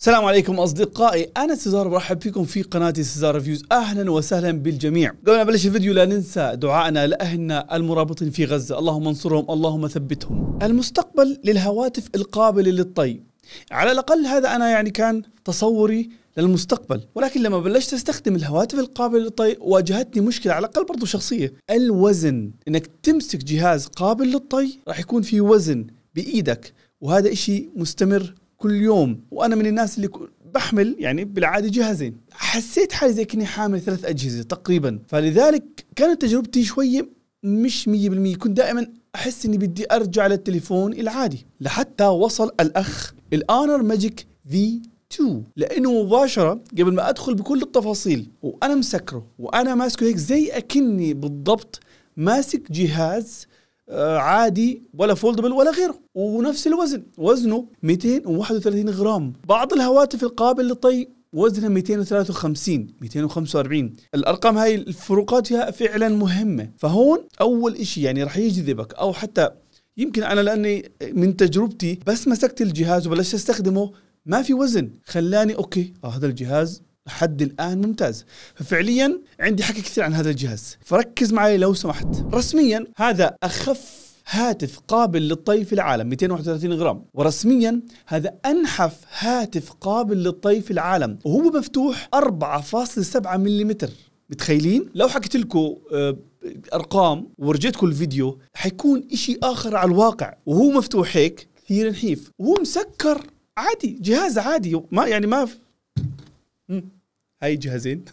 السلام عليكم اصدقائي انا سيزار برحب فيكم في قناتي سيزار ريفيوز اهلا وسهلا بالجميع قبل ما نبلش الفيديو لا ننسى دعائنا لاهلنا المرابطين في غزه اللهم انصرهم اللهم ثبتهم المستقبل للهواتف القابله للطي على الاقل هذا انا يعني كان تصوري للمستقبل ولكن لما بلشت استخدم الهواتف القابله للطي واجهتني مشكله على الاقل برضو شخصيه الوزن انك تمسك جهاز قابل للطي راح يكون في وزن بايدك وهذا إشي مستمر كل يوم وانا من الناس اللي بحمل يعني بالعاده جهازين حسيت حالي زي كني حامل ثلاث اجهزه تقريبا فلذلك كانت تجربتي شويه مش 100% كنت دائما احس اني بدي ارجع للتليفون العادي لحتى وصل الاخ الانر ماجيك في 2 لانه مباشره قبل ما ادخل بكل التفاصيل وانا مسكره وانا ماسكه هيك زي اكني بالضبط ماسك جهاز آه، عادي ولا فولدبل ولا غيره ونفس الوزن وزنه 231 غرام بعض الهواتف القابل للطي وزنها 253 245 الارقام هاي الفروقات فيها فعلا مهمه فهون اول شيء يعني راح يجذبك او حتى يمكن انا لاني من تجربتي بس مسكت الجهاز وبلشت استخدمه ما في وزن خلاني اوكي آه هذا الجهاز لحد الان ممتاز ففعليا عندي حكي كثير عن هذا الجهاز فركز معي لو سمحت رسميا هذا اخف هاتف قابل للطي في العالم 231 غرام ورسميا هذا انحف هاتف قابل للطي في العالم وهو مفتوح 4.7 ملم متخيلين لو حكيت لكم آه، ارقام ورجيتكم الفيديو حيكون إشي اخر على الواقع وهو مفتوح هيك كثير نحيف وهو مسكر عادي جهاز عادي ما يعني ما في... هاي جهازين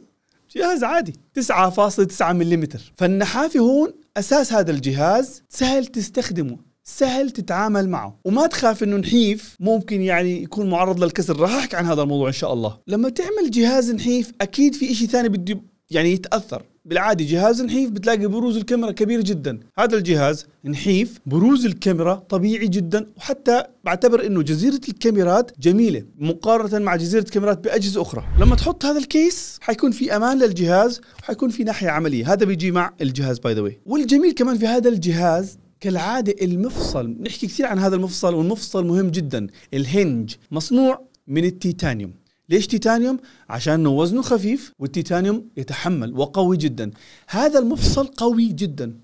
جهاز عادي 9.9 ملم فالنحافي هون اساس هذا الجهاز سهل تستخدمه سهل تتعامل معه وما تخاف انه نحيف ممكن يعني يكون معرض للكسر راح احكي عن هذا الموضوع ان شاء الله لما تعمل جهاز نحيف اكيد في اشي ثاني بده يعني يتاثر بالعادي جهاز نحيف بتلاقي بروز الكاميرا كبير جدا هذا الجهاز نحيف بروز الكاميرا طبيعي جدا وحتى بعتبر انه جزيره الكاميرات جميله مقارنه مع جزيره كاميرات باجهزه اخرى لما تحط هذا الكيس حيكون في امان للجهاز وحيكون في ناحيه عمليه هذا بيجي مع الجهاز باي ذا والجميل كمان في هذا الجهاز كالعاده المفصل نحكي كثير عن هذا المفصل والمفصل مهم جدا الهنج مصنوع من التيتانيوم ليش تيتانيوم؟ عشان انه وزنه خفيف والتيتانيوم يتحمل وقوي جدا هذا المفصل قوي جدا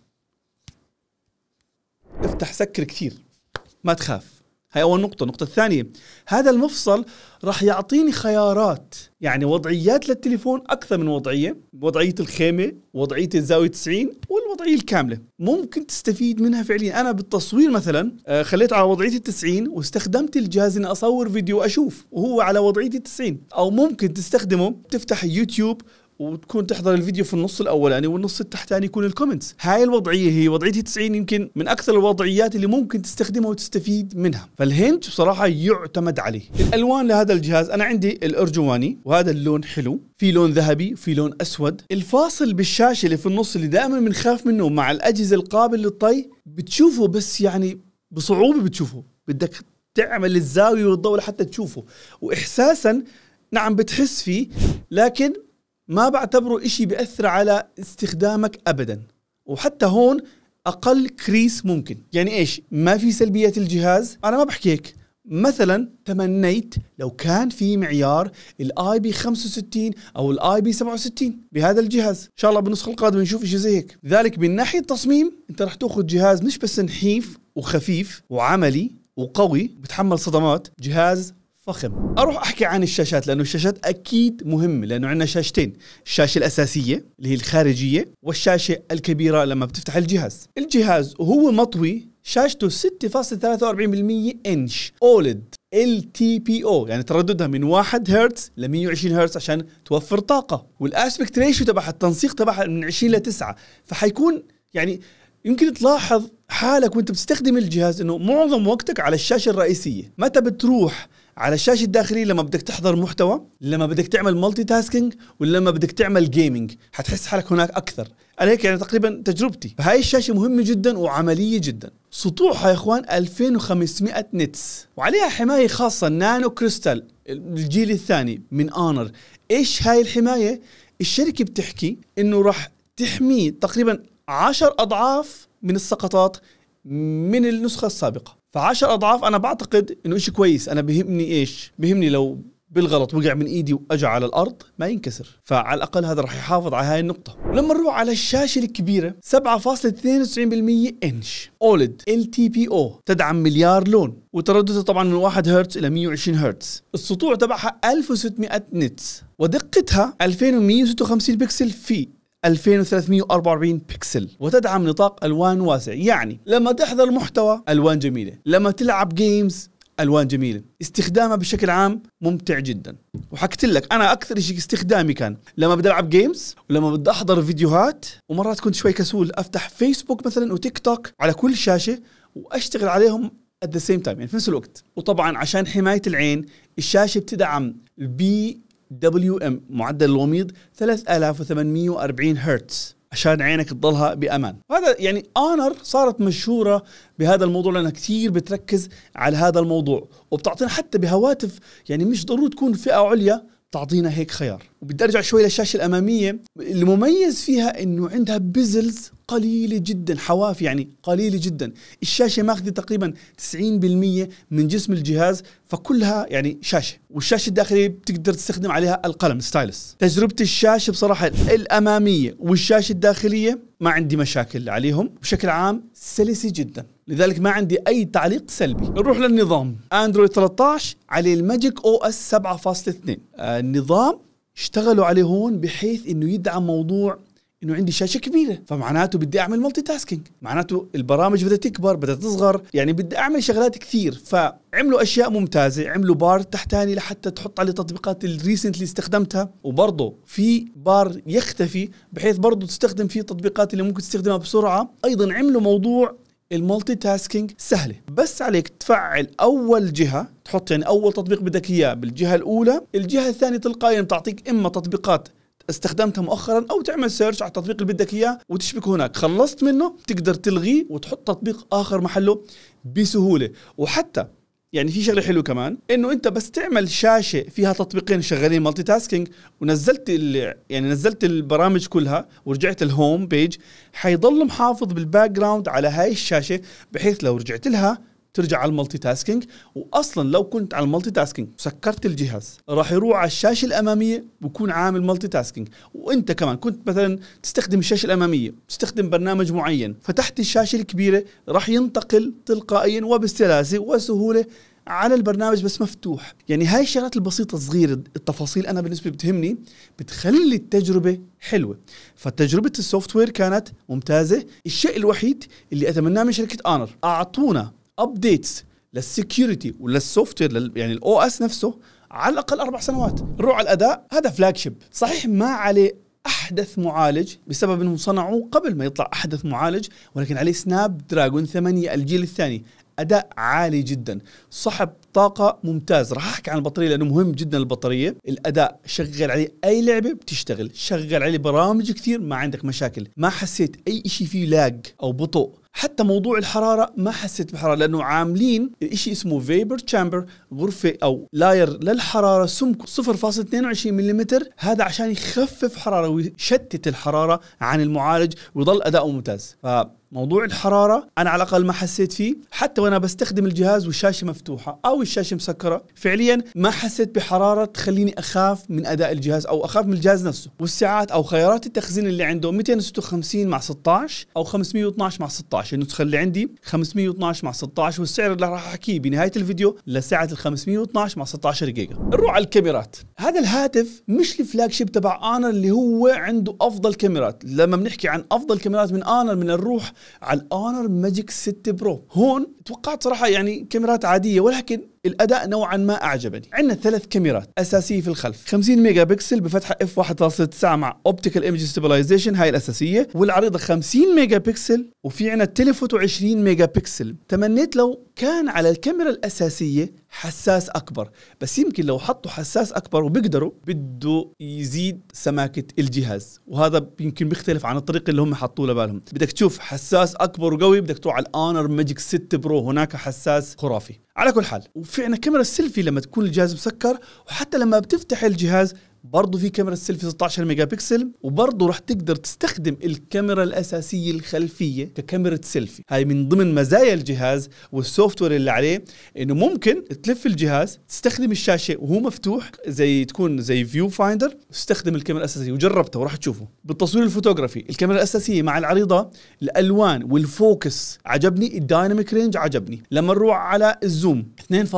افتح سكر كثير ما تخاف هاي اول نقطه النقطه الثانيه هذا المفصل راح يعطيني خيارات يعني وضعيات للتليفون اكثر من وضعيه وضعيه الخيمه وضعيه الزاويه 90 والوضعيه الكامله ممكن تستفيد منها فعليا انا بالتصوير مثلا آه، خليت على وضعيه 90 واستخدمت الجهاز اني اصور فيديو اشوف وهو على وضعيه 90 او ممكن تستخدمه تفتح يوتيوب وتكون تحضر الفيديو في النص الاولاني والنص التحتاني يكون الكومنتس هاي الوضعيه هي وضعيه 90 يمكن من اكثر الوضعيات اللي ممكن تستخدمها وتستفيد منها فالهنج بصراحه يعتمد عليه الالوان لهذا الجهاز انا عندي الارجواني وهذا اللون حلو في لون ذهبي في لون اسود الفاصل بالشاشه اللي في النص اللي دائما بنخاف منه مع الاجهزه القابل للطي بتشوفه بس يعني بصعوبه بتشوفه بدك تعمل الزاويه والضوء لحتى تشوفه واحساسا نعم بتحس فيه لكن ما بعتبره إشي بيأثر على استخدامك أبدا وحتى هون أقل كريس ممكن يعني إيش ما في سلبيات الجهاز أنا ما بحكي هيك مثلا تمنيت لو كان في معيار الاي بي 65 او الاي بي 67 بهذا الجهاز ان شاء الله بالنسخه القادمه نشوف شيء زي هيك لذلك من ناحيه التصميم انت رح تاخذ جهاز مش بس نحيف وخفيف وعملي وقوي بتحمل صدمات جهاز فخم اروح احكي عن الشاشات لانه الشاشات اكيد مهمه لانه عندنا شاشتين الشاشه الاساسيه اللي هي الخارجيه والشاشه الكبيره لما بتفتح الجهاز الجهاز وهو مطوي شاشته 6.43% انش اولد ال تي بي او يعني ترددها من 1 هرتز ل 120 هرتز عشان توفر طاقه والاسبكت ريشيو تبعها التنسيق تبعها من 20 ل 9 فحيكون يعني يمكن تلاحظ حالك وانت بتستخدم الجهاز انه معظم وقتك على الشاشه الرئيسيه متى بتروح على الشاشه الداخليه لما بدك تحضر محتوى لما بدك تعمل مالتي تاسكينج ولما بدك تعمل جيمنج حتحس حالك هناك اكثر انا هيك يعني تقريبا تجربتي فهاي الشاشه مهمه جدا وعمليه جدا سطوحها يا اخوان 2500 نتس وعليها حمايه خاصه نانو كريستال الجيل الثاني من انر ايش هاي الحمايه الشركه بتحكي انه راح تحمي تقريبا 10 اضعاف من السقطات من النسخه السابقه فعشر اضعاف انا بعتقد انه شيء كويس انا بهمني ايش بهمني لو بالغلط وقع من ايدي واجى على الارض ما ينكسر فعلى الاقل هذا راح يحافظ على هاي النقطه لما نروح على الشاشه الكبيره 7.92% انش اولد ال تي بي او تدعم مليار لون وترددها طبعا من 1 هرتز الى 120 هرتز السطوع تبعها 1600 نتس ودقتها 2156 بكسل في 2344 بكسل وتدعم نطاق الوان واسع يعني لما تحضر محتوى الوان جميله لما تلعب جيمز الوان جميله استخدامها بشكل عام ممتع جدا وحكيت لك انا اكثر شيء استخدامي كان لما بدي العب جيمز ولما بدي احضر فيديوهات ومرات كنت شوي كسول افتح فيسبوك مثلا وتيك توك على كل شاشه واشتغل عليهم ات ذا سيم تايم يعني في نفس الوقت وطبعا عشان حمايه العين الشاشه بتدعم البي دبليو ام معدل الوميض 3840 هرتز عشان عينك تضلها بامان هذا يعني اونر صارت مشهوره بهذا الموضوع لانها كثير بتركز على هذا الموضوع وبتعطينا حتى بهواتف يعني مش ضروري تكون فئه عليا تعطينا هيك خيار وبدي ارجع شوي للشاشه الاماميه المميز فيها انه عندها بزلز قليله جدا حواف يعني قليله جدا الشاشه ماخذه تقريبا 90% من جسم الجهاز فكلها يعني شاشه والشاشه الداخليه بتقدر تستخدم عليها القلم ستايلس تجربه الشاشه بصراحه الاماميه والشاشه الداخليه ما عندي مشاكل عليهم بشكل عام سلسه جدا لذلك ما عندي اي تعليق سلبي نروح للنظام اندرويد 13 عليه الماجيك او اس 7.2 آه النظام اشتغلوا عليه هون بحيث انه يدعم موضوع انه عندي شاشه كبيره فمعناته بدي اعمل مالتي تاسكينج معناته البرامج بدها تكبر بدها تصغر يعني بدي اعمل شغلات كثير فعملوا اشياء ممتازه عملوا بار تحتاني لحتى تحط عليه تطبيقات الريسنت اللي استخدمتها وبرضه في بار يختفي بحيث برضه تستخدم فيه تطبيقات اللي ممكن تستخدمها بسرعه ايضا عملوا موضوع المالتي تاسكينج سهله بس عليك تفعل اول جهه تحط يعني اول تطبيق بدك اياه بالجهه الاولى الجهه الثانيه تلقائيا بتعطيك اما تطبيقات استخدمتها مؤخرا او تعمل سيرش على التطبيق اللي بدك اياه وتشبك هناك خلصت منه تقدر تلغيه وتحط تطبيق اخر محله بسهوله وحتى يعني في شغله حلوه كمان انه انت بس تعمل شاشه فيها تطبيقين شغالين مالتي تاسكينج ونزلت يعني نزلت البرامج كلها ورجعت الهوم بيج حيضل محافظ بالباك جراوند على هاي الشاشه بحيث لو رجعت لها ترجع على المالتي تاسكينج واصلا لو كنت على المالتي تاسكينج وسكرت الجهاز راح يروح على الشاشه الاماميه بكون عامل مالتي تاسكينج وانت كمان كنت مثلا تستخدم الشاشه الاماميه تستخدم برنامج معين فتحت الشاشه الكبيره راح ينتقل تلقائيا وبسلاسه وسهوله على البرنامج بس مفتوح يعني هاي الشغلات البسيطة الصغيرة التفاصيل أنا بالنسبة بتهمني بتخلي التجربة حلوة فتجربة السوفت وير كانت ممتازة الشيء الوحيد اللي أتمناه من شركة آنر أعطونا ابديتس للسكيورتي وللسوفت وير يعني الاو اس نفسه على الاقل اربع سنوات نروح على الاداء هذا فلاج شيب صحيح ما عليه احدث معالج بسبب انهم صنعوه قبل ما يطلع احدث معالج ولكن عليه سناب دراجون 8 الجيل الثاني اداء عالي جدا صحب طاقه ممتاز راح احكي عن البطاريه لانه مهم جدا البطاريه الاداء شغل عليه اي لعبه بتشتغل شغل عليه برامج كثير ما عندك مشاكل ما حسيت اي شيء فيه لاج او بطء حتى موضوع الحرارة ما حسيت بحرارة لأنه عاملين الإشي اسمه فيبر تشامبر غرفة أو لاير للحرارة سمك 0.22 ملم هذا عشان يخفف حرارة ويشتت الحرارة عن المعالج ويضل أداؤه ممتاز ف موضوع الحراره انا على الاقل ما حسيت فيه حتى وانا بستخدم الجهاز والشاشه مفتوحه او الشاشه مسكره فعليا ما حسيت بحراره تخليني اخاف من اداء الجهاز او اخاف من الجهاز نفسه والساعات او خيارات التخزين اللي عنده 256 مع 16 او 512 مع 16 النسخه اللي عندي 512 مع 16 والسعر اللي راح احكيه بنهايه الفيديو لساعه ال 512 مع 16 جيجا نروح على الكاميرات هذا الهاتف مش الفلاج شيب تبع انر اللي هو عنده افضل كاميرات لما بنحكي عن افضل كاميرات من انر من الروح على الاونر ماجيك 6 برو هون توقعت صراحه يعني كاميرات عاديه ولكن الاداء نوعا ما اعجبني عندنا ثلاث كاميرات اساسيه في الخلف 50 ميجا بكسل بفتحه اف 1.9 مع اوبتيكال ايمج ستابلايزيشن هاي الاساسيه والعريضه 50 ميجا بكسل وفي عندنا التليفوتو 20 ميجا بكسل تمنيت لو كان على الكاميرا الاساسيه حساس اكبر بس يمكن لو حطوا حساس اكبر وبيقدروا بده يزيد سماكه الجهاز وهذا يمكن بيختلف عن الطريق اللي هم حطوه لبالهم بدك تشوف حساس اكبر وقوي بدك تروح على الاونر ماجيك 6 برو برو هناك حساس خرافي على كل حال وفي عندنا كاميرا السيلفي لما تكون الجهاز مسكر وحتى لما بتفتح الجهاز برضه في كاميرا السيلفي 16 ميجا بكسل وبرضه رح تقدر تستخدم الكاميرا الاساسيه الخلفيه ككاميرا سيلفي هاي من ضمن مزايا الجهاز والسوفت وير اللي عليه انه ممكن تلف الجهاز تستخدم الشاشه وهو مفتوح زي تكون زي فيو فايندر تستخدم الكاميرا الاساسيه وجربته وراح تشوفه بالتصوير الفوتوغرافي الكاميرا الاساسيه مع العريضه الالوان والفوكس عجبني الدايناميك رينج عجبني لما نروح على الزوم 2.5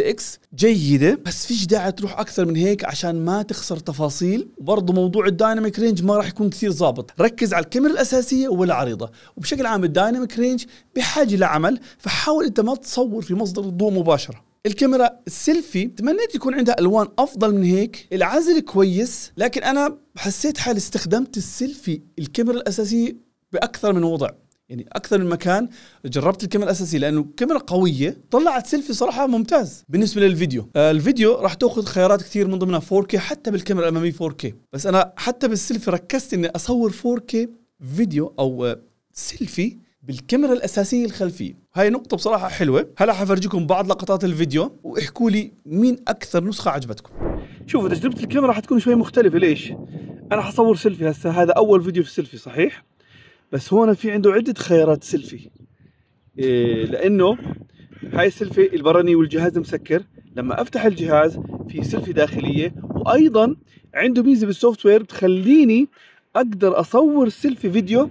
اكس جيده بس فيش داعي تروح اكثر من هيك عشان ما تخسر تخسر تفاصيل وبرضه موضوع الدايناميك رينج ما راح يكون كثير ظابط ركز على الكاميرا الاساسيه والعريضه وبشكل عام الدايناميك رينج بحاجه لعمل فحاول انت ما تصور في مصدر الضوء مباشره الكاميرا السيلفي تمنيت يكون عندها الوان افضل من هيك العزل كويس لكن انا حسيت حالي استخدمت السيلفي الكاميرا الاساسيه باكثر من وضع يعني اكثر من مكان جربت الكاميرا الاساسيه لانه كاميرا قويه طلعت سيلفي صراحه ممتاز بالنسبه للفيديو آه، الفيديو راح تاخذ خيارات كثير من ضمنها 4K حتى بالكاميرا الاماميه 4K بس انا حتى بالسيلفي ركزت اني اصور 4K فيديو او آه، سيلفي بالكاميرا الاساسيه الخلفيه هاي نقطة بصراحة حلوة، هلا حفرجيكم بعض لقطات الفيديو واحكوا لي مين أكثر نسخة عجبتكم. شوفوا تجربة الكاميرا راح تكون شوي مختلفة ليش؟ أنا حصور سيلفي هسه هذا أول فيديو في السيلفي صحيح؟ بس هون في عنده عده خيارات سيلفي إيه لانه هاي السيلفي البراني والجهاز مسكر لما افتح الجهاز في سيلفي داخليه وايضا عنده ميزه بالسوفت وير بتخليني اقدر اصور سيلفي فيديو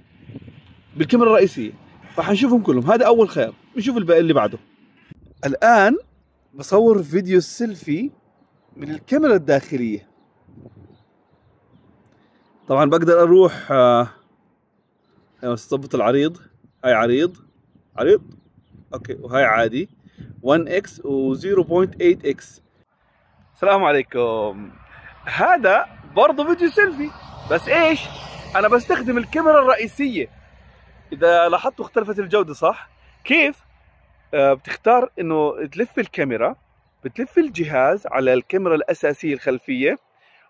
بالكاميرا الرئيسيه فحنشوفهم كلهم هذا اول خيار نشوف اللي بعده الان بصور فيديو السيلفي من الكاميرا الداخليه طبعا بقدر اروح آه استضبط العريض هاي عريض عريض اوكي وهاي عادي 1x و0.8x السلام عليكم هذا برضه فيديو سيلفي بس ايش انا بستخدم الكاميرا الرئيسيه اذا لاحظتوا اختلفت الجوده صح كيف آه بتختار انه تلف الكاميرا بتلف الجهاز على الكاميرا الاساسيه الخلفيه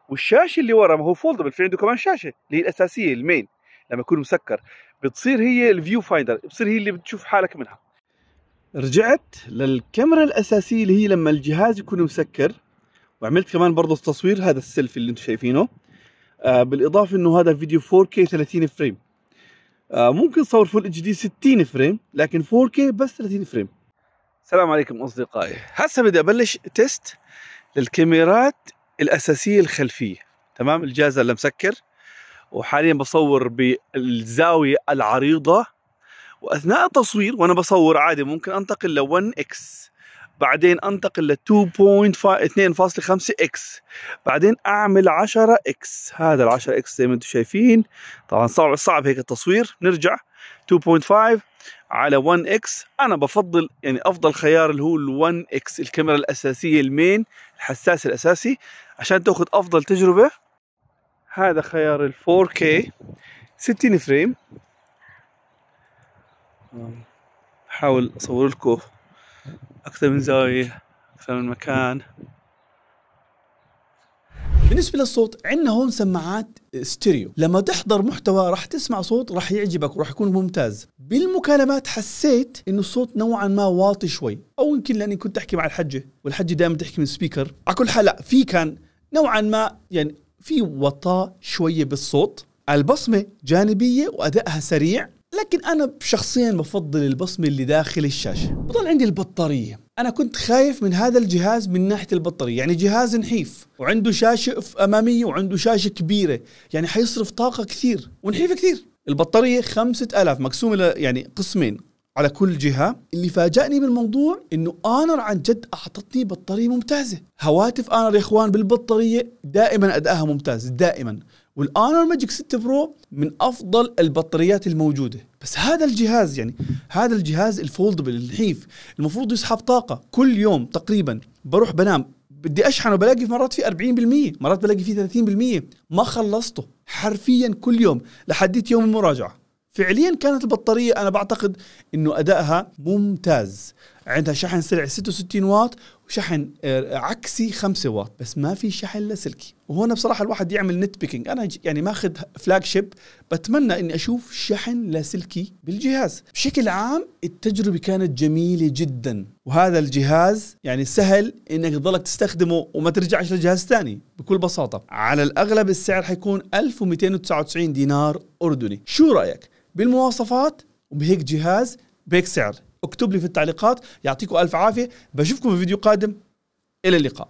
والشاشه اللي ورا ما هو فولدبل في عنده كمان شاشه اللي هي الاساسيه المين لما يكون مسكر بتصير هي الفيو فايندر بتصير هي اللي بتشوف حالك منها رجعت للكاميرا الاساسيه اللي هي لما الجهاز يكون مسكر وعملت كمان برضه التصوير هذا السيلفي اللي انتم شايفينه آه بالاضافه انه هذا فيديو 4K 30 فريم آه ممكن صور فول اتش دي 60 فريم لكن 4K بس 30 فريم السلام عليكم اصدقائي هسه بدي ابلش تيست للكاميرات الاساسيه الخلفيه تمام الجهاز اللي مسكر وحاليا بصور بالزاوية العريضة وأثناء التصوير وأنا بصور عادي ممكن أنتقل ل 1 إكس بعدين انتقل ل 2.2.5 اكس بعدين اعمل 10 اكس هذا ال 10 اكس زي ما انتم شايفين طبعا صعب صعب هيك التصوير نرجع 2.5 على 1 اكس انا بفضل يعني افضل خيار اللي هو ال 1 اكس الكاميرا الاساسيه المين الحساس الاساسي عشان تاخذ افضل تجربه هذا خيار ال 4K 60 فريم بحاول اصور لكم اكثر من زاويه اكثر من مكان بالنسبة للصوت عندنا هون سماعات ستيريو لما تحضر محتوى راح تسمع صوت راح يعجبك وراح يكون ممتاز بالمكالمات حسيت انه الصوت نوعا ما واطي شوي او يمكن لاني كنت احكي مع الحجة والحجة دائما تحكي من سبيكر على كل حال لا في كان نوعا ما يعني في وطاء شويه بالصوت البصمه جانبيه وادائها سريع لكن انا شخصيا بفضل البصمه اللي داخل الشاشه بضل عندي البطاريه انا كنت خايف من هذا الجهاز من ناحيه البطاريه يعني جهاز نحيف وعنده شاشه اماميه وعنده شاشه كبيره يعني حيصرف طاقه كثير ونحيف كثير البطاريه 5000 مقسومه يعني قسمين على كل جهة اللي فاجأني بالموضوع أنه آنر عن جد أعطتني بطارية ممتازة هواتف آنر يا إخوان بالبطارية دائما أدائها ممتاز دائما والآنر ماجيك 6 برو من أفضل البطاريات الموجودة بس هذا الجهاز يعني هذا الجهاز الفولدبل النحيف المفروض يسحب طاقة كل يوم تقريبا بروح بنام بدي اشحنه بلاقي في مرات في 40% مرات بلاقي في 30% ما خلصته حرفيا كل يوم لحديت يوم المراجعه فعليا كانت البطاريه انا بعتقد انه ادائها ممتاز عندها شحن سريع 66 واط وشحن آه، عكسي 5 واط بس ما في شحن لاسلكي وهنا بصراحه الواحد يعمل نت بيكينج انا يعني ماخذ فلاج شيب بتمنى اني اشوف شحن لاسلكي بالجهاز بشكل عام التجربه كانت جميله جدا وهذا الجهاز يعني سهل انك تضلك تستخدمه وما ترجعش لجهاز ثاني بكل بساطه على الاغلب السعر حيكون 1299 دينار اردني شو رايك بالمواصفات وبهيك جهاز بهيك سعر اكتب لي في التعليقات يعطيكم الف عافيه بشوفكم في فيديو قادم الى اللقاء